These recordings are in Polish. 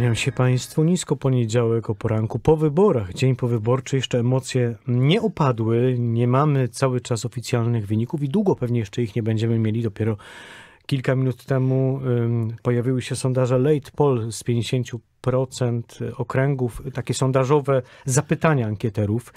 Kłaniam się Państwu nisko poniedziałek o poranku po wyborach, dzień po wyborczy jeszcze emocje nie opadły, nie mamy cały czas oficjalnych wyników i długo pewnie jeszcze ich nie będziemy mieli, dopiero kilka minut temu um, pojawiły się sondaże Late Poll z 50 okręgów, takie sondażowe zapytania ankieterów.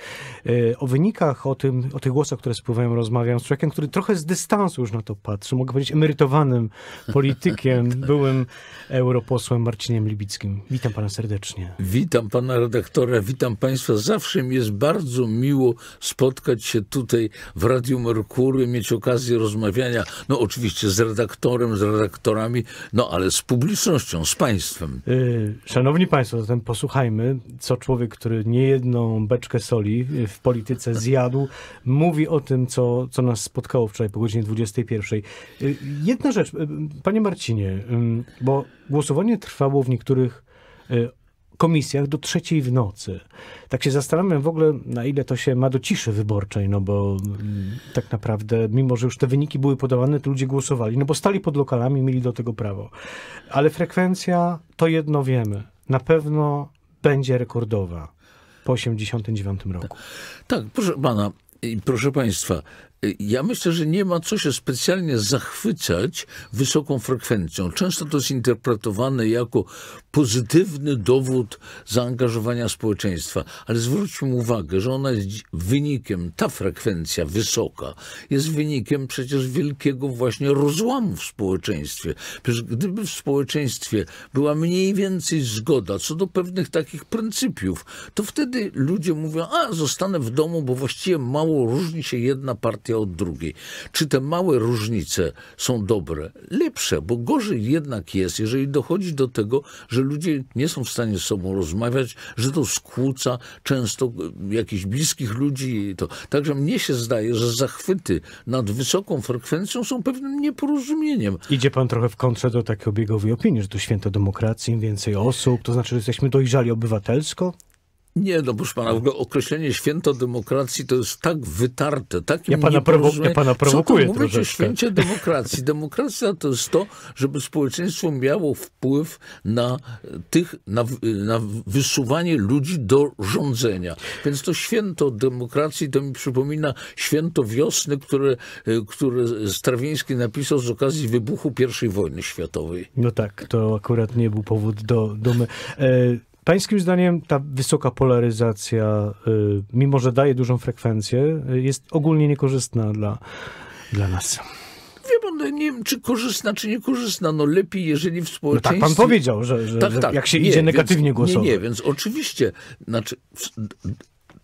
E, o wynikach, o, tym, o tych głosach, które spływają, rozmawiam z człowiekiem, który trochę z dystansu już na to patrzy. Mogę powiedzieć emerytowanym politykiem, tak. byłym europosłem Marciniem Libickim. Witam pana serdecznie. Witam pana redaktora, witam państwa. Zawsze mi jest bardzo miło spotkać się tutaj w Radiu Merkury, mieć okazję rozmawiania, no oczywiście z redaktorem, z redaktorami, no ale z publicznością, z państwem. E, Szanowni Państwo, zatem posłuchajmy, co człowiek, który niejedną beczkę soli w polityce zjadł, mówi o tym, co, co nas spotkało wczoraj po godzinie 21. Y, jedna rzecz, y, panie Marcinie, y, bo głosowanie trwało w niektórych komisjach do trzeciej w nocy. Tak się zastanawiam w ogóle, na ile to się ma do ciszy wyborczej, no bo mm, tak naprawdę, mimo że już te wyniki były podawane, to ludzie głosowali, no bo stali pod lokalami, mieli do tego prawo. Ale frekwencja, to jedno wiemy, na pewno będzie rekordowa po 89 roku. Tak, tak proszę pana, i proszę Państwa, ja myślę, że nie ma co się specjalnie zachwycać wysoką frekwencją. Często to jest interpretowane jako pozytywny dowód zaangażowania społeczeństwa, ale zwróćmy uwagę, że ona jest wynikiem, ta frekwencja wysoka jest wynikiem przecież wielkiego właśnie rozłamu w społeczeństwie. Przecież gdyby w społeczeństwie była mniej więcej zgoda co do pewnych takich pryncypiów, to wtedy ludzie mówią, a zostanę w domu, bo właściwie mało różni się jedna partia od drugiej. Czy te małe różnice są dobre? Lepsze, bo gorzej jednak jest, jeżeli dochodzi do tego, że ludzie nie są w stanie z sobą rozmawiać, że to skłóca często e, jakichś bliskich ludzi. To. Także mnie się zdaje, że zachwyty nad wysoką frekwencją są pewnym nieporozumieniem. Idzie pan trochę w kontrze do takiej obiegowej opinii, że to święto demokracji, im więcej osób, to znaczy, że jesteśmy dojrzali obywatelsko? Nie, no proszę pana, w ogóle określenie święto demokracji to jest tak wytarte, tak ja pana, prowo- ja pana prowokuję Co mówić o święcie demokracji? Demokracja to jest to, żeby społeczeństwo miało wpływ na tych, na, na wysuwanie ludzi do rządzenia. Więc to święto demokracji to mi przypomina święto wiosny, które, e, które Strawiński napisał z okazji wybuchu I wojny światowej. No tak, to akurat nie był powód do dumy. E Pańskim zdaniem ta wysoka polaryzacja, y, mimo że daje dużą frekwencję, y, jest ogólnie niekorzystna dla, dla nas. Wiem, no, nie wiem, czy korzystna, czy niekorzystna. No lepiej, jeżeli w społeczeństwie... No tak pan powiedział, że, że, tak, tak. jak się nie, idzie negatywnie więc, głosować. Nie, nie, więc oczywiście, znaczy,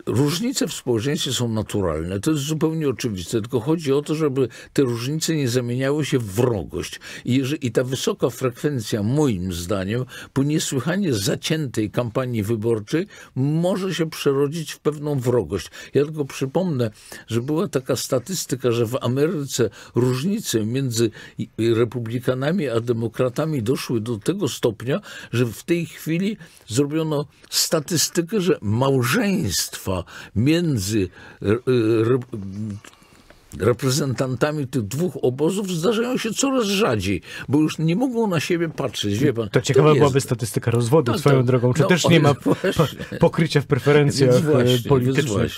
różnice w społeczeństwie są naturalne, to jest zupełnie oczywiste, tylko chodzi o to, żeby te różnice nie zamieniały się w wrogość. I, jeżeli, i ta wysoka frekwencja, moim zdaniem, po niesłychanie zaciętej kampanii wyborczej może się przerodzić w pewną wrogość. Ja tylko przypomnę, że była taka statystyka, że w Ameryce różnice między republikanami a demokratami doszły do tego stopnia, że w tej chwili zrobiono statystykę, że małżeństwa między e, e, reprezentantami tych dwóch obozów zdarzają się coraz rzadziej, bo już nie mogą na siebie patrzeć, wie pan. To ciekawa to byłaby jest... statystyka rozwodu no, swoją to, drogą. Czy no, też nie ma właśnie. pokrycia w preferencjach e, właśnie, politycznych?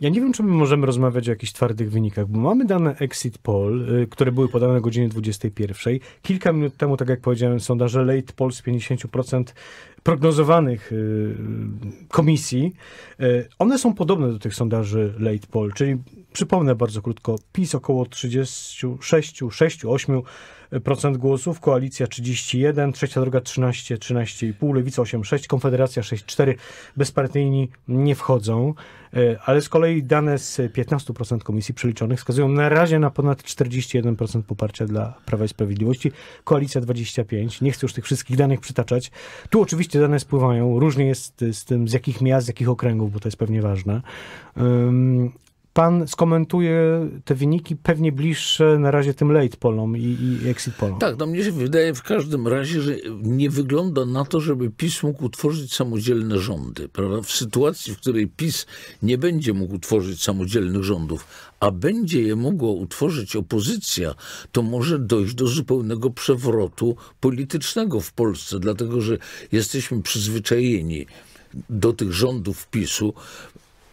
Ja nie wiem, czy my możemy rozmawiać o jakichś twardych wynikach, bo mamy dane Exit Poll, które były podane o godzinie 21. Kilka minut temu, tak jak powiedziałem, sondaże Late Poll z 50% prognozowanych y, komisji, y, one są podobne do tych sondaży late poll, czyli przypomnę bardzo krótko, PiS około 36, 6, 8 procent głosów, Koalicja 31, Trzecia Droga 13, 13,5, Lewica 8,6, Konfederacja 6,4, bezpartyjni nie wchodzą, e, ale z kolei dane z 15% komisji przeliczonych wskazują na razie na ponad 41% poparcia dla Prawa i Sprawiedliwości, Koalicja 25, nie chcę już tych wszystkich danych przytaczać. Tu oczywiście dane spływają, różnie jest z tym, z jakich miast, z jakich okręgów, bo to jest pewnie ważne. Pan skomentuje te wyniki pewnie bliższe na razie tym late polom i, i exit polom. Tak, no mnie się wydaje w każdym razie, że nie wygląda na to, żeby PiS mógł utworzyć samodzielne rządy. Prawda? W sytuacji, w której PiS nie będzie mógł tworzyć samodzielnych rządów, a będzie je mogła utworzyć opozycja, to może dojść do zupełnego przewrotu politycznego w Polsce, dlatego że jesteśmy przyzwyczajeni do tych rządów PiSu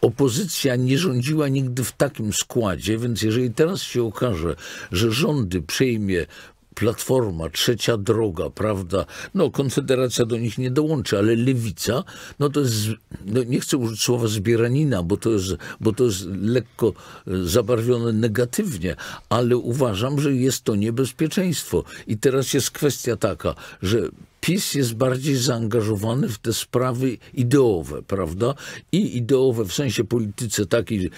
Opozycja nie rządziła nigdy w takim składzie, więc jeżeli teraz się okaże, że rządy przejmie Platforma, Trzecia Droga, prawda? No, Konfederacja do nich nie dołączy, ale Lewica, no to jest, no nie chcę użyć słowa zbieranina, bo to, jest, bo to jest lekko e, zabarwione negatywnie, ale uważam, że jest to niebezpieczeństwo. I teraz jest kwestia taka, że PiS jest bardziej zaangażowany w te sprawy ideowe, prawda? I ideowe w sensie polityce takiej y,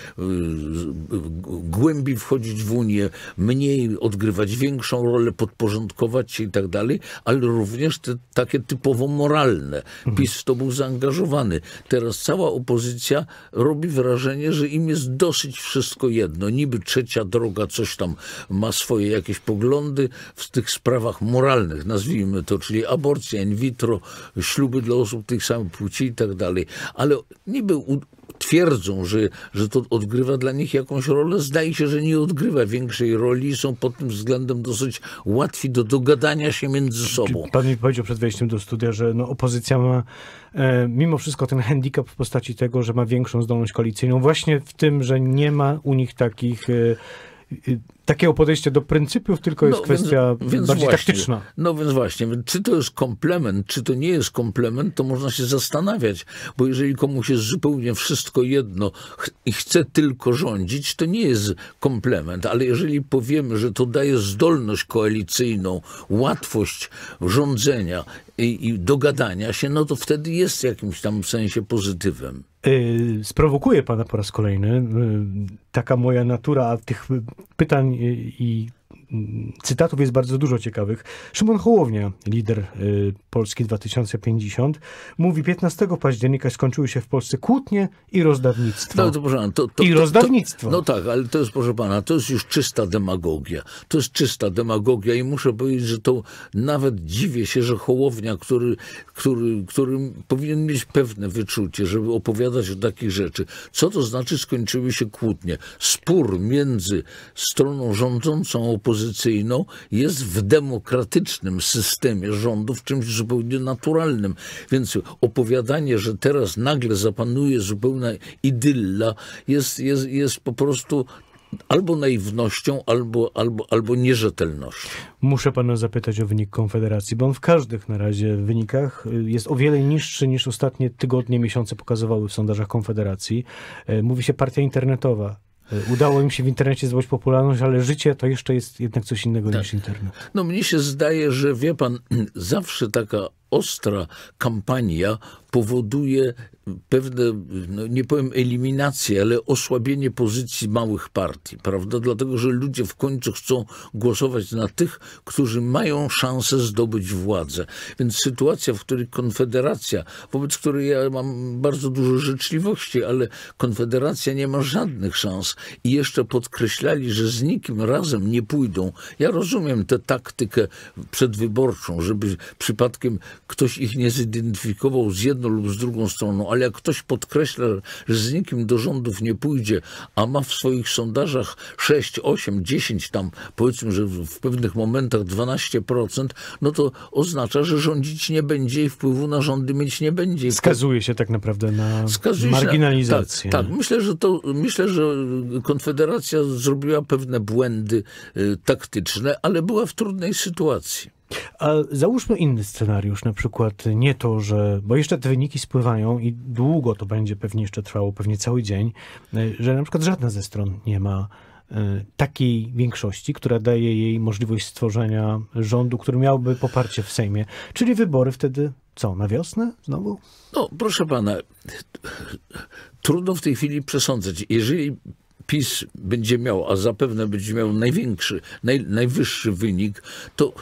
głębiej wchodzić w Unię, mniej odgrywać większą rolę, podporządkować się i tak dalej, ale również te, takie typowo moralne. Mhm. PiS w to był zaangażowany. Teraz cała opozycja robi wrażenie, że im jest dosyć wszystko jedno. Niby trzecia droga coś tam ma swoje jakieś poglądy w tych sprawach moralnych, nazwijmy to, czyli aborcji, aborcje in vitro, śluby dla osób tych samych płci i tak dalej. Ale niby twierdzą, że, że to odgrywa dla nich jakąś rolę. Zdaje się, że nie odgrywa większej roli są pod tym względem dosyć łatwi do dogadania się między sobą. Pan mi powiedział przed wejściem do studia, że no opozycja ma e, mimo wszystko ten handicap w postaci tego, że ma większą zdolność koalicyjną właśnie w tym, że nie ma u nich takich... E, e takiego podejścia do pryncypiów, tylko jest no, kwestia więc, więc bardziej właśnie, taktyczna. No więc właśnie, czy to jest komplement, czy to nie jest komplement, to można się zastanawiać, bo jeżeli komuś jest zupełnie wszystko jedno i chce tylko rządzić, to nie jest komplement, ale jeżeli powiemy, że to daje zdolność koalicyjną, łatwość rządzenia, i, i dogadania się, no to wtedy jest jakimś tam sensie pozytywem. E, sprowokuję pana po raz kolejny. E, taka moja natura tych pytań i cytatów jest bardzo dużo ciekawych. Szymon Hołownia, lider y, Polski 2050, mówi 15 października skończyły się w Polsce kłótnie i rozdawnictwo. No, to, proszę pana, to, to, I rozdawnictwo. no tak, ale to jest, proszę pana, to jest już czysta demagogia. To jest czysta demagogia i muszę powiedzieć, że to nawet dziwię się, że Hołownia, który, który, który powinien mieć pewne wyczucie, żeby opowiadać o takich rzeczy. Co to znaczy skończyły się kłótnie? Spór między stroną rządzącą opozycją opozycyjną jest w demokratycznym systemie rządów czymś zupełnie naturalnym. Więc opowiadanie, że teraz nagle zapanuje zupełna idylla jest, jest, jest po prostu albo naiwnością, albo, albo, albo nierzetelnością. Muszę pana zapytać o wynik Konfederacji, bo on w każdych na razie wynikach y, jest o wiele niższy niż ostatnie tygodnie, miesiące pokazywały w sondażach Konfederacji. Y, mówi się partia internetowa. E, udało im się w internecie zdobyć popularność, ale życie to jeszcze jest jednak coś innego tak. niż internet. No mnie się zdaje, że wie pan, zawsze taka ostra kampania powoduje pewne, no nie powiem eliminację, ale osłabienie pozycji małych partii, prawda? Dlatego, że ludzie w końcu chcą głosować na tych, którzy mają szansę zdobyć władzę. Więc sytuacja, w której Konfederacja, wobec której ja mam bardzo dużo życzliwości, ale Konfederacja nie ma żadnych szans i jeszcze podkreślali, że z nikim razem nie pójdą. Ja rozumiem tę taktykę przedwyborczą, żeby przypadkiem ktoś ich nie zidentyfikował z jedną lub z drugą stroną, ale jak ktoś podkreśla, że z nikim do rządów nie pójdzie, a ma w swoich sondażach 6, 8, 10, tam powiedzmy, że w pewnych momentach 12%, no to oznacza, że rządzić nie będzie i wpływu na rządy mieć nie będzie. Skazuje się tak naprawdę na marginalizację. Na, tak, tak, myślę, że to, myślę, że Konfederacja zrobiła pewne błędy y, taktyczne, ale była w trudnej sytuacji. A załóżmy inny scenariusz, na przykład nie to, że, bo jeszcze te wyniki spływają i długo to będzie pewnie jeszcze trwało, pewnie cały dzień, e, że na przykład żadna ze stron nie ma e, takiej większości, która daje jej możliwość stworzenia rządu, który miałby poparcie w Sejmie. Czyli wybory wtedy co, na wiosnę znowu? No, proszę pana, trudno w tej chwili przesądzać. Jeżeli PiS będzie miał, a zapewne będzie miał największy, naj, najwyższy wynik, to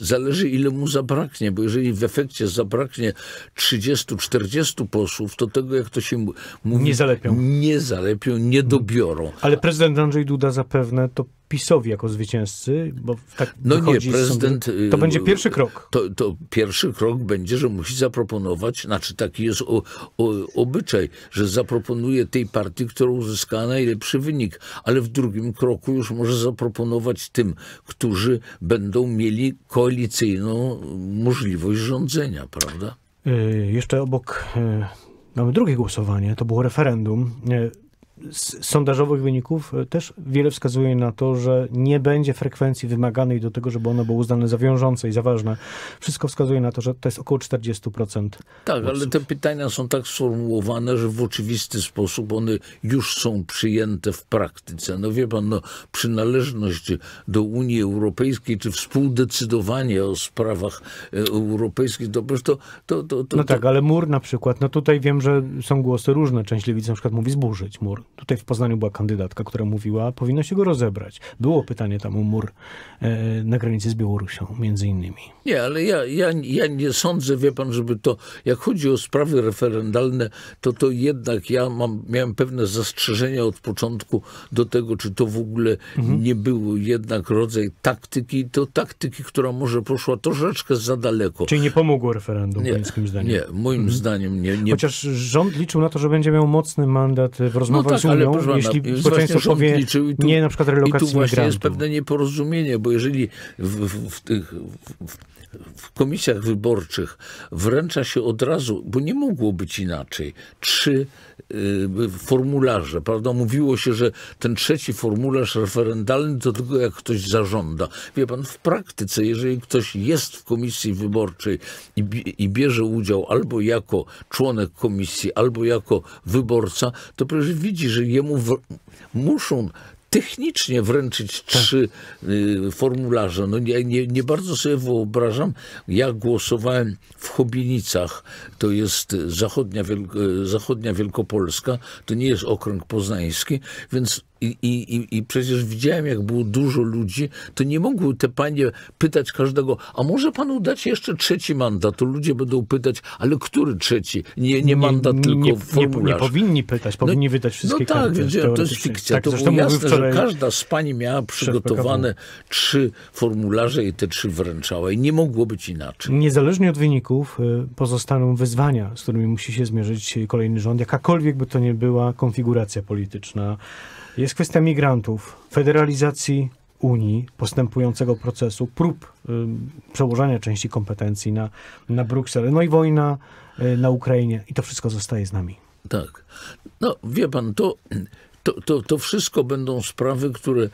zależy ile mu zabraknie, bo jeżeli w efekcie zabraknie 30-40 posłów, to tego, jak to się mówi, nie zalepią, nie, zalepią, nie dobiorą. Ale prezydent Andrzej Duda zapewne to PiSowi jako zwycięzcy, bo tak No nie, prezydent... Sądy. To będzie y, pierwszy krok. To, to, pierwszy krok będzie, że musi zaproponować, znaczy taki jest o, o, obyczaj, że zaproponuje tej partii, która uzyskała najlepszy wynik, ale w drugim kroku już może zaproponować tym, którzy będą mieli koalicyjną możliwość rządzenia, prawda? Yy, jeszcze obok... Yy, mamy drugie głosowanie, to było referendum. Yy z sondażowych wyników e, też wiele wskazuje na to, że nie będzie frekwencji wymaganej do tego, żeby ono było uznane za wiążące i za ważne. Wszystko wskazuje na to, że to jest około 40%. Tak, głosów. ale te pytania są tak sformułowane, że w oczywisty sposób one już są przyjęte w praktyce. No wie pan, no, przynależność do Unii Europejskiej czy współdecydowanie o sprawach e, europejskich, to to, to, to, to No tak, ale mur na przykład, no tutaj wiem, że są głosy różne. Część lewicy na przykład mówi zburzyć mur. Tutaj w Poznaniu była kandydatka, która mówiła, powinno się go rozebrać. Było pytanie tam o mur e, na granicy z Białorusią, między innymi. Nie, ale ja, ja, ja nie sądzę, wie pan, żeby to, jak chodzi o sprawy referendalne, to to jednak ja mam, miałem pewne zastrzeżenia od początku do tego, czy to w ogóle mhm. nie był jednak rodzaj taktyki, to taktyki, która może poszła troszeczkę za daleko. Czyli nie pomogło referendum, nie, pańskim zdaniem? Nie, moim mhm. zdaniem nie, nie. Chociaż rząd liczył na to, że będzie miał mocny mandat w rozmowach no tak, tak, ale tak, jeśli pana, społeczeństwo powie tu, nie na przykład relokacji I tu właśnie jest pewne nieporozumienie, bo jeżeli w, w, w tych... W, w komisjach wyborczych wręcza się od razu, bo nie mogło być inaczej, trzy y, formularze, prawda? Mówiło się, że ten trzeci formularz referendalny to tylko jak ktoś zażąda. Wie pan, w praktyce, jeżeli ktoś jest w komisji wyborczej i, i bierze udział albo jako członek komisji, albo jako wyborca, to przecież widzi, że jemu muszą technicznie wręczyć tak. trzy y, formularze. No nie, nie, nie, bardzo sobie wyobrażam. Ja głosowałem w Chobienicach, to jest zachodnia, Wielko, zachodnia Wielkopolska, to nie jest okręg poznański, więc i, i, I przecież widziałem, jak było dużo ludzi, to nie mogły te panie pytać każdego, a może panu dać jeszcze trzeci mandat? To ludzie będą pytać, ale który trzeci? Nie, nie, mandat, nie, tylko nie, formularz. Nie, powinni pytać, no powinni no, wydać wszystkie No tak, więc to jest fikcja. Tak, to było jasne, że każda z pani miała przygotowane trzy formularze i te trzy wręczała i nie mogło być inaczej. Niezależnie od wyników y, pozostaną wyzwania, z którymi musi się zmierzyć kolejny rząd, jakakolwiek by to nie była konfiguracja polityczna, jest kwestia migrantów, federalizacji Unii, postępującego procesu, prób y, przełożenia części kompetencji na, na Brukselę, no i wojna y, na Ukrainie. I to wszystko zostaje z nami. Tak. No, wie pan, to to, to, to wszystko będą sprawy, które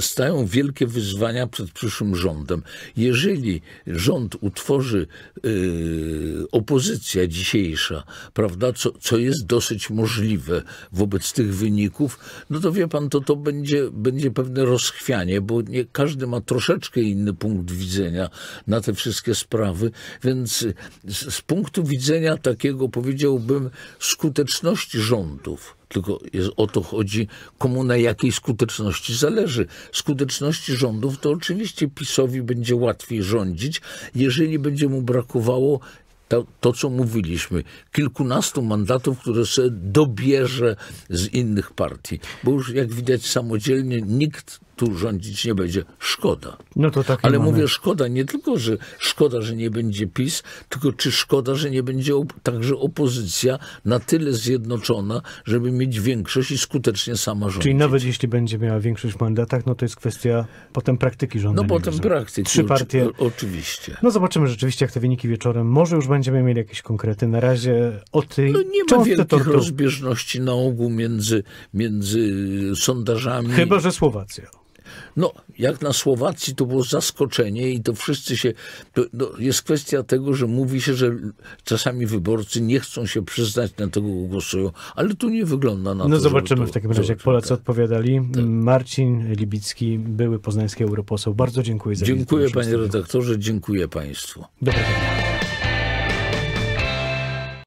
stają wielkie wyzwania przed przyszłym rządem. Jeżeli rząd utworzy yy, opozycja dzisiejsza, prawda, co, co jest dosyć możliwe wobec tych wyników, no to wie pan, to, to będzie, będzie pewne rozchwianie, bo nie, każdy ma troszeczkę inny punkt widzenia na te wszystkie sprawy, więc z, z punktu widzenia takiego, powiedziałbym, skuteczności rządów, tylko jest, o to chodzi, komu na jakiej skuteczności zależy. Skuteczności rządów to oczywiście PiSowi będzie łatwiej rządzić, jeżeli będzie mu brakowało to, to, co mówiliśmy, kilkunastu mandatów, które sobie dobierze z innych partii. Bo już jak widać samodzielnie nikt tu rządzić nie będzie. Szkoda. No to tak. Ale mówię szkoda, nie tylko, że szkoda, że nie będzie PiS, tylko czy szkoda, że nie będzie op także opozycja na tyle zjednoczona, żeby mieć większość i skutecznie sama rządzić. Czyli nawet jeśli będzie miała większość w mandatach, no to jest kwestia potem praktyki rządzenia. No potem praktyki. Trzy partie. O, oczywiście. No zobaczymy rzeczywiście, jak te wyniki wieczorem. Może już będziemy mieli jakieś konkrety. Na razie o tej No nie ma wielkich tortu. rozbieżności na ogół między, między sondażami. Chyba, że Słowacja. No, jak na Słowacji to było zaskoczenie i to wszyscy się... No, jest kwestia tego, że mówi się, że czasami wyborcy nie chcą się przyznać na tego głosują, ale tu nie wygląda na no to, No zobaczymy to, w takim razie, jak Polacy tak. odpowiadali. Tak. Marcin Libicki, były poznański europoseł. Bardzo dziękuję za Dziękuję panie redaktorze, dziękuję państwu.